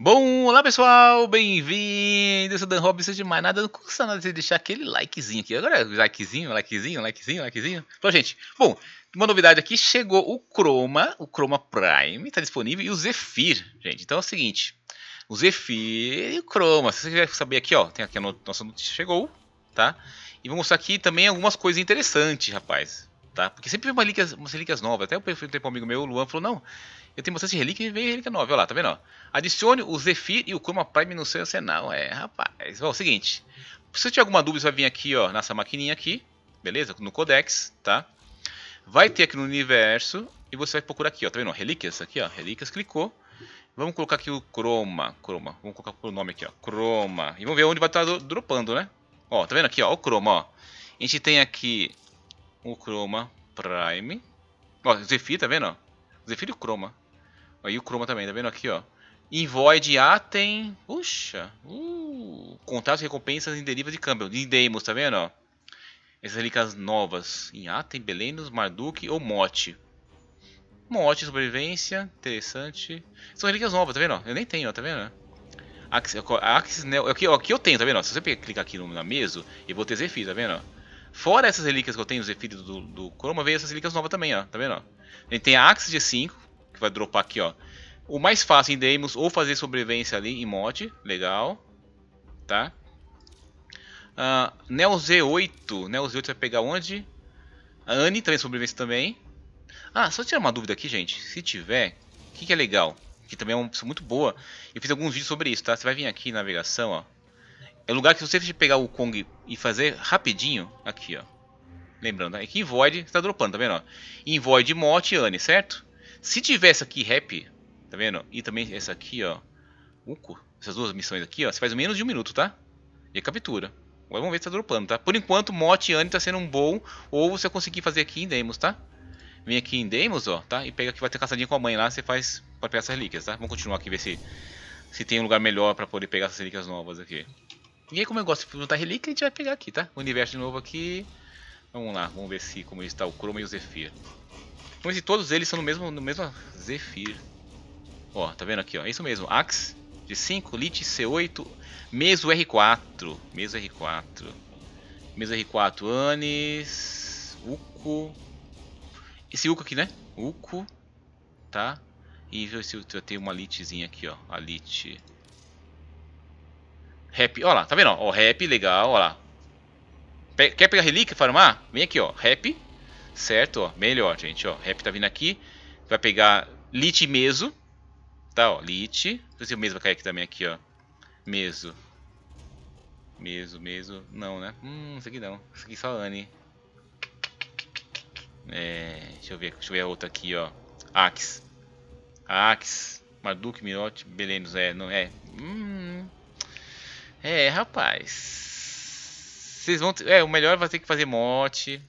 Bom, olá pessoal, bem-vindo. Eu sou Dan Robson. De mais nada, não custa nada você deixar aquele likezinho aqui. Agora, likezinho, likezinho, likezinho, likezinho. Então, gente, bom, uma novidade aqui: chegou o Chroma, o Chroma Prime, está disponível, e o Zephyr, gente. Então é o seguinte: o Zephyr e o Chroma. Se você quiser saber aqui, ó, tem aqui a nossa notícia, chegou, tá? E vou mostrar aqui também algumas coisas interessantes, rapaz tá? Porque sempre vem uma umas relíquias novas. Até eu perguntei para um amigo meu, o Luan, falou: Não, eu tenho bastante relíquia e veio relíquia nova. Olha lá, tá vendo? Ó? Adicione o Zephyr e o Chroma Prime no seu arsenal. É, rapaz. Ó, é o seguinte: se você tiver alguma dúvida, você vai vir aqui, ó, nessa maquininha aqui, beleza? No Codex, tá? Vai ter aqui no universo e você vai procurar aqui, ó, tá vendo? Relíquias, aqui, ó, relíquias, clicou. Vamos colocar aqui o Chroma, Chroma, vamos colocar o nome aqui, ó, Chroma. E vamos ver onde vai estar dropando, né? Ó, tá vendo aqui, ó, o Chroma, ó. A gente tem aqui com o Chroma Prime. Ó, Zephyr, tá vendo? Zephyr e o Chroma. Aí o Chroma também, tá vendo aqui, ó. Em Void Atem, Puxa! Uh, contratos, recompensas em deriva de câmbio. Em Deimos, tá vendo? Ó? Essas relíquias novas. Em Atem Belenos, Marduk ou Mote. Mote, sobrevivência. Interessante. São relíquias novas, tá vendo? Ó? Eu nem tenho, ó, tá vendo? Axis, Axis Aqui, ó, aqui né, eu tenho, tá vendo? Ó? Se você clicar aqui no, na mesa, eu vou ter Zephyr, tá vendo? Ó? Fora essas relíquias que eu tenho, os efeitos do, do Chroma, veio essas relíquias novas também, ó. Tá vendo? Ó? A gente tem a Axis G5, que vai dropar aqui, ó. O mais fácil em Deimos, ou fazer sobrevivência ali em mote, legal. Tá? Uh, Neo Z8, Neo Z8 vai pegar onde? A Anne também sobrevivência também. Ah, só tirar uma dúvida aqui, gente. Se tiver, o que, que é legal? Que também é uma opção muito boa. Eu fiz alguns vídeos sobre isso, tá? Você vai vir aqui navegação, ó. É um lugar que se você pegar o Kong e fazer rapidinho, aqui ó. Lembrando, né? aqui em Void está dropando, tá vendo? Em Void, Mot e Anne, certo? Se tivesse aqui Rap, tá vendo? E também essa aqui, ó. Uco, essas duas missões aqui, ó. Você faz menos de um minuto, tá? E captura. Agora vamos ver se tá dropando, tá? Por enquanto, Mot e Anne tá sendo um bom. Ou você conseguir fazer aqui em Demos, tá? Vem aqui em Demos, ó, tá? E pega aqui, vai ter caçadinha com a mãe lá. Você faz pra pegar essas relíquias, tá? Vamos continuar aqui, ver se, se tem um lugar melhor pra poder pegar essas relíquias novas aqui. Porque como eu gosto de juntar tá relíquia, a gente vai pegar aqui, tá? O universo de novo aqui. Vamos lá, vamos ver se como está o Chroma e o Zephyr. Vamos ver se todos eles são no mesmo, no mesmo Zephyr. Ó, tá vendo aqui, ó. É isso mesmo. Axe de 5, Lit C8, Meso R4. Meso R4. Meso R4, Anis, Uco. Esse Uco aqui, né? Uco, tá? E ver se eu tenho uma Litzinha aqui, ó. A Lit Rap, ó lá, tá vendo? Ó, rap, legal, ó lá. Pe quer pegar relíquia, farmar? Vem aqui, ó, rap. Certo, ó, melhor, gente, ó. Rap tá vindo aqui. Vai pegar lit meso. Tá, ó, lit. Se o meso vai cair aqui também, aqui, ó. Meso. Meso, meso. Não, né? Hum, isso aqui não. Isso aqui só Anne. É, deixa eu ver, deixa eu ver a outra aqui, ó. Axe. Axe. Marduk, Mirot, Belenos, é, não é. Hum, é, rapaz. Vocês vão. É, o melhor é vai ter que fazer mote.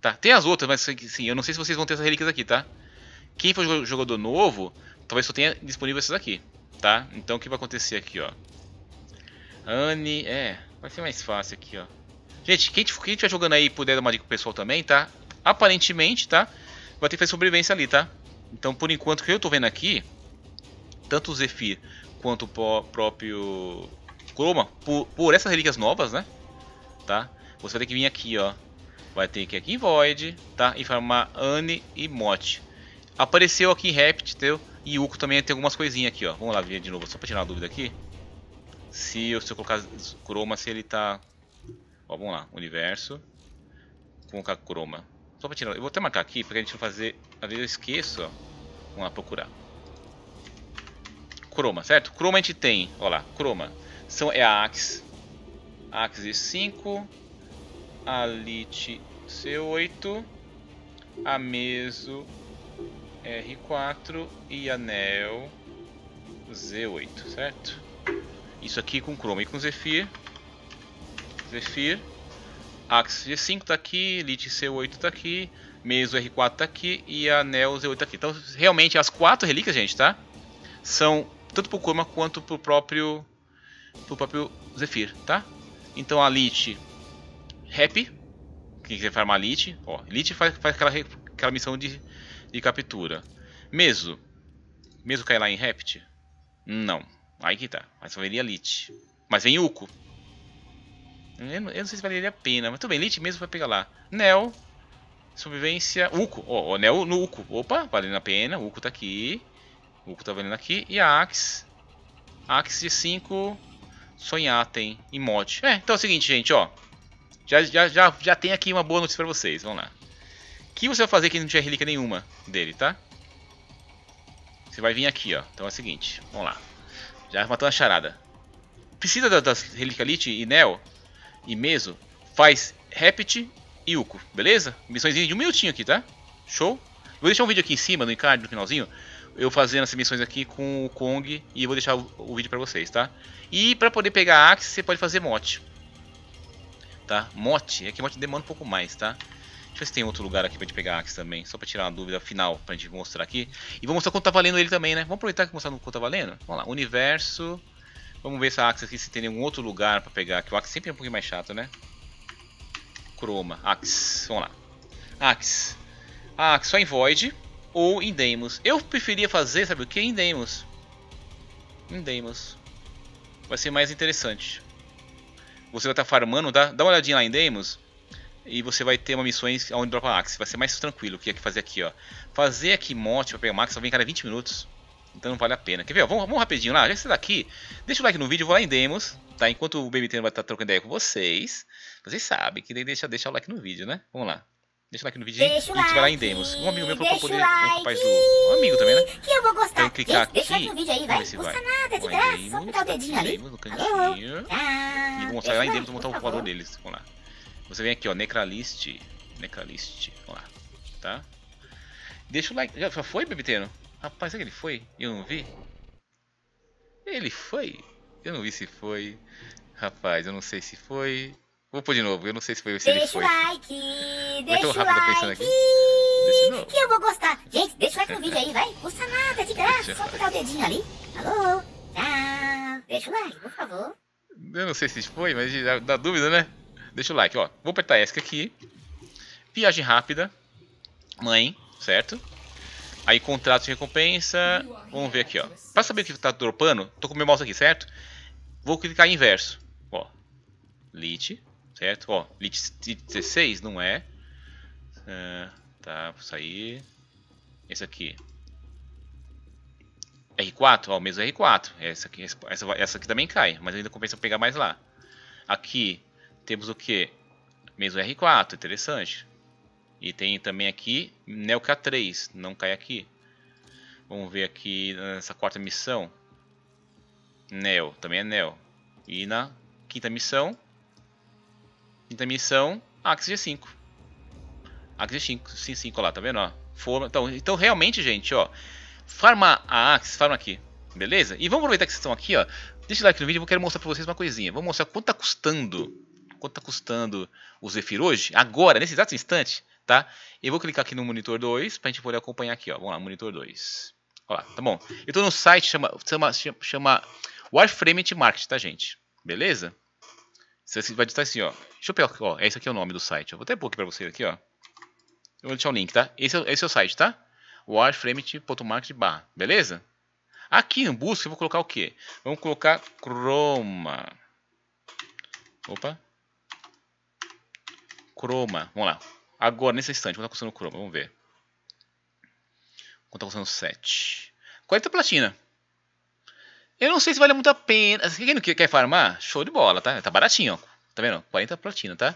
Tá, tem as outras, mas sim, eu não sei se vocês vão ter essas relíquias aqui, tá? Quem for jogador novo, talvez só tenha disponível essas aqui, tá? Então o que vai acontecer aqui, ó? Anne, é, vai ser mais fácil aqui, ó. Gente, quem estiver jogando aí puder dar uma dica pro pessoal também, tá? Aparentemente, tá? Vai ter que fazer sobrevivência ali, tá? Então, por enquanto, o que eu tô vendo aqui, tanto o Zephyr quanto o próprio Croma por, por essas relíquias novas, né? Tá? Você vai ter que vir aqui, ó. Vai ter que ir aqui em Void, tá? E farmar Anne e Mot. Apareceu aqui em teu. E Uco também tem algumas coisinhas aqui, ó. Vamos lá ver de novo, só pra tirar uma dúvida aqui. Se eu, se eu colocar Croma se ele tá... Ó, vamos lá. Universo. Vou colocar Croma. Só pra tirar... Eu vou até marcar aqui, porque a gente vai fazer... Às vezes eu esqueço, ó. Vamos lá procurar. Croma, certo? Croma a gente tem, ó lá, croma. São, é a Axe. Axe 5. A Lich C8. A Meso R4. E Anel Z8, certo? Isso aqui com Chrome e com Zephyr. Zephyr. Axe G5 está aqui, Elite C8 está aqui, Meso R4 está aqui e Anel Z8 está aqui. Então, realmente, as quatro relíquias, gente, tá? São tanto para o Kurma quanto para o próprio pro próprio Zephyr, tá? Então a Lich Happy, quem quiser farmar Lich, ó, Lich faz, faz aquela, aquela missão de, de captura. mesmo mesmo cair lá em Rapt? Não, aí que tá, mas só viria Lich. Mas vem Uco. Eu não, eu não sei se valeria a pena, mas tudo bem, Lich mesmo vai pegar lá. Nel, sobrevivência, Uco, ó, oh, o Nel no Uco, opa, valendo a pena, Uco tá aqui. Uco tá valendo aqui, e a Axe, Axe de 5, Sonhar tem emote. É, então é o seguinte, gente, ó. Já, já, já, já tem aqui uma boa notícia pra vocês, vamos lá. O que você vai fazer que não tinha relíquia nenhuma dele, tá? Você vai vir aqui, ó. Então é o seguinte, vamos lá. Já matou uma charada. Precisa das, das relíquias Elite e Neo e Meso? Faz Rapid e Uco, beleza? Missãozinha de um minutinho aqui, tá? Show? Vou deixar um vídeo aqui em cima, no encarte, no finalzinho, eu fazendo as missões aqui com o Kong e eu vou deixar o, o vídeo para vocês, tá? E para poder pegar a Axe, você pode fazer mote. Tá? Mote, é que mote demanda um pouco mais, tá? Deixa eu ver se tem outro lugar aqui pra gente pegar Axe também, só pra tirar uma dúvida final pra gente mostrar aqui. E vou mostrar quanto tá valendo ele também, né? Vamos aproveitar que mostrar quanto tá valendo? Vamos lá, universo. Vamos ver essa Axe aqui, se tem nenhum outro lugar pra pegar, que o Axe sempre é um pouquinho mais chato, né? Chroma Axe, vamos lá. Axe. Axe, só em Void ou em Demos. Eu preferia fazer, sabe o que? Em Demos. Em Demos. Vai ser mais interessante. Você vai estar tá farmando, tá? Dá uma olhadinha lá em Demos. E você vai ter uma missões onde dropa Axe. Vai ser mais tranquilo é que fazer aqui, ó. Fazer aqui mote pra pegar Max só vem cada 20 minutos. Então não vale a pena. Quer ver? vamos, vamos, rapidinho lá. Já que você tá aqui, deixa o like no vídeo, vou lá em Demos, tá? Enquanto o BBT vai estar tá trocando ideia com vocês. Vocês sabem que deixa, deixa o like no vídeo, né? Vamos lá. Deixa o like no vídeo, deixa e a gente like, vai lá em demos. Um amigo meu falou pra poder... Like, um rapaz do... Um amigo também, né? Que eu vou gostar. Então, clicar deixa, aqui. Deixa o like no vídeo aí, vai. Não custa nada, de graça. Demos, só pegar o dedinho ali. Demos no cantinho. Ah, e vou mostrar lá em demos, vou botar o valor deles. Vamos lá. Você vem aqui, ó, Necralist. Necralist, vamos lá, tá? Deixa o like. Já foi, Bebiteiro? Rapaz, será que ele foi? Eu não vi? Ele foi? Eu não vi se foi. Rapaz, eu não sei se foi. Vou pôr de novo, eu não sei se foi se deixa ele foi. Like, deixa o like, deixa o like, deixa que eu vou gostar. Gente, deixa o like no vídeo aí, vai. Custa nada, de graça, deixa só clicar o dedinho ali. Alô, tchau. Deixa o like, por favor. Eu não sei se foi, mas dá dúvida, né? Deixa o like, ó. Vou apertar ESC aqui. Viagem rápida. Mãe, certo? Aí contrato de recompensa. Vamos ver aqui, ó. Pra saber o que tá dropando, tô com meu mouse aqui, certo? Vou clicar em inverso. Ó. Lit certo? Ó, Elite 16 não é. Uh, tá, vou sair. Esse aqui. R4, ó, o mesmo R4. Essa aqui, essa, essa aqui também cai, mas ainda compensa pegar mais lá. Aqui temos o que? Mesmo R4, interessante. E tem também aqui k 3, não cai aqui. Vamos ver aqui nessa quarta missão. Neo, também é Neo. E na quinta missão, Quinta missão, Axe G5. Axe G5, sim, 5 lá, tá vendo? Ó, forma, então, então, realmente, gente, ó. Farma a Axe, farma aqui. Beleza? E vamos aproveitar que vocês estão aqui, ó. Deixa o like no vídeo, eu quero mostrar pra vocês uma coisinha. Vou mostrar quanto tá custando. Quanto tá custando o Zephyr hoje, agora, nesse exato instante, tá? Eu vou clicar aqui no monitor 2 pra gente poder acompanhar aqui, ó. Vamos lá, monitor 2. Ó lá, tá bom. Eu tô no site, chama, chama, chama Warframe Market, tá, gente? Beleza? Você vai digitar assim, ó. Deixa eu pegar, ó, esse aqui é o nome do site. Eu vou até pôr aqui pra você aqui, ó. Eu vou deixar o um link, tá? Esse é, esse é o site, tá? Warframe.market bar beleza? Aqui em busca eu vou colocar o quê? Vamos colocar Chroma. Opa. Chroma, vamos lá. Agora, nesse instante, quanto tá custando o Chroma? Vamos ver. Quanto tá custando 7. 40 platina. Eu não sei se vale muito a pena. Assim, quem não quer farmar, show de bola, tá? Tá baratinho, ó. Tá vendo? 40 platina, tá?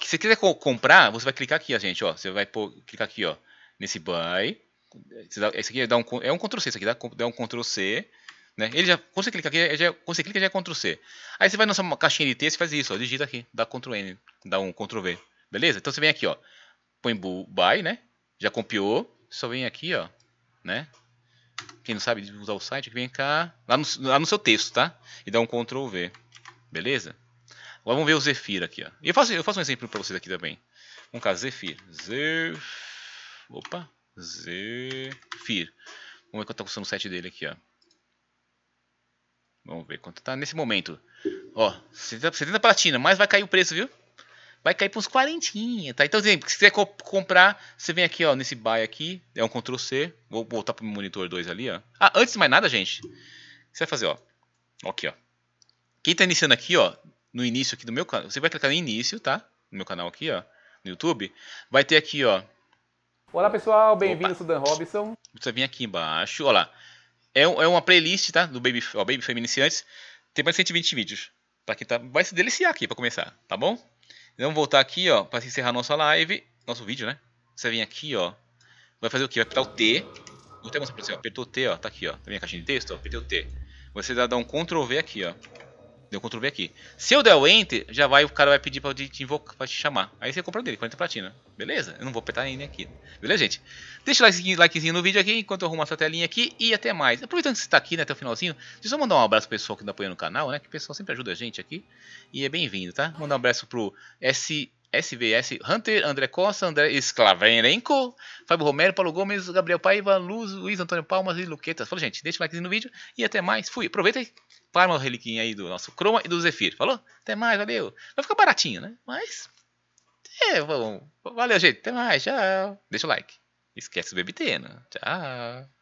Se você quiser co comprar, você vai clicar aqui, ó, gente, ó. Você vai pôr, clicar aqui, ó. Nesse buy. Dá, esse aqui dá um, é um Ctrl C, isso aqui dá, dá um Ctrl C. Né? Ele já, quando você clica aqui, é, já, quando você clica já é Ctrl C. Aí você vai nessa caixinha de texto e faz isso, ó. Digita aqui, dá Ctrl N, dá um Ctrl V. Beleza? Então você vem aqui, ó. Põe buy, né? Já copiou. Só vem aqui, ó. Né? quem não sabe usar o site, vem cá, lá no, lá no seu texto, tá? E dá um Ctrl V, beleza? Agora vamos ver o Zephyr aqui, ó. E eu faço, eu faço um exemplo para vocês aqui também. Vamos cá, Zephyr. Zephyr. Opa, Zephyr. Vamos ver quanto está custando o site dele aqui, ó. Vamos ver quanto está nesse momento. Ó, 70, 70 platina, mas vai cair o preço, viu? vai cair para uns quarentinha, tá? Então, exemplo, assim, se quiser co comprar, você vem aqui, ó, nesse buy aqui, é um Ctrl C, vou voltar pro monitor 2 ali, ó. Ah, antes de mais nada, gente, você vai fazer, ó, aqui, ó. Quem tá iniciando aqui, ó, no início aqui do meu canal, você vai clicar no início, tá? No meu canal aqui, ó, no YouTube, vai ter aqui, ó. Olá, pessoal, bem-vindo, Dan Robson. Você vem aqui embaixo, ó lá. É, é uma playlist, tá? Do Baby, ó, Baby Femme Iniciantes. Tem mais de 120 vídeos. Pra quem tá, vai se deliciar aqui pra começar, tá bom? Vamos voltar aqui, ó, para encerrar nossa live, nosso vídeo, né? Você vem aqui, ó, vai fazer o quê? Vai apertar o T. Vou até mostrar pra você, ó, apertou o T, ó, tá aqui, ó, tá minha caixinha de texto, ó, apertei o T. Você vai dá um Ctrl V aqui, ó. Deu Ctrl V aqui. Se eu der o Enter, já vai, o cara vai pedir pra te invocar, pra te chamar. Aí você compra dele, 40 platina. Beleza? Eu não vou apertar N aqui. Beleza, gente? Deixa o likezinho no vídeo aqui, enquanto eu arrumo essa telinha aqui. E até mais. Aproveitando que você tá aqui, né, até o finalzinho. Deixa eu só mandar um abraço pro pessoal que tá apoiando o canal, né? Que o pessoal sempre ajuda a gente aqui. E é bem-vindo, tá? Mandar um abraço pro S... SVS, Hunter, André Costa, André Esclavenenko, Fábio Romero, Paulo Gomes, Gabriel Paiva, Luz, Luiz Antônio Palmas e Luquetas. Falou, gente, deixa o likezinho no vídeo e até mais. Fui, aproveita aí. farma o reliquinha aí do nosso Chroma e do Zephyr. Falou? Até mais, valeu. Vai ficar baratinho, né? Mas, é, vamos. Valeu, gente, até mais, tchau. Deixa o like. Esquece o BBT, né? Tchau.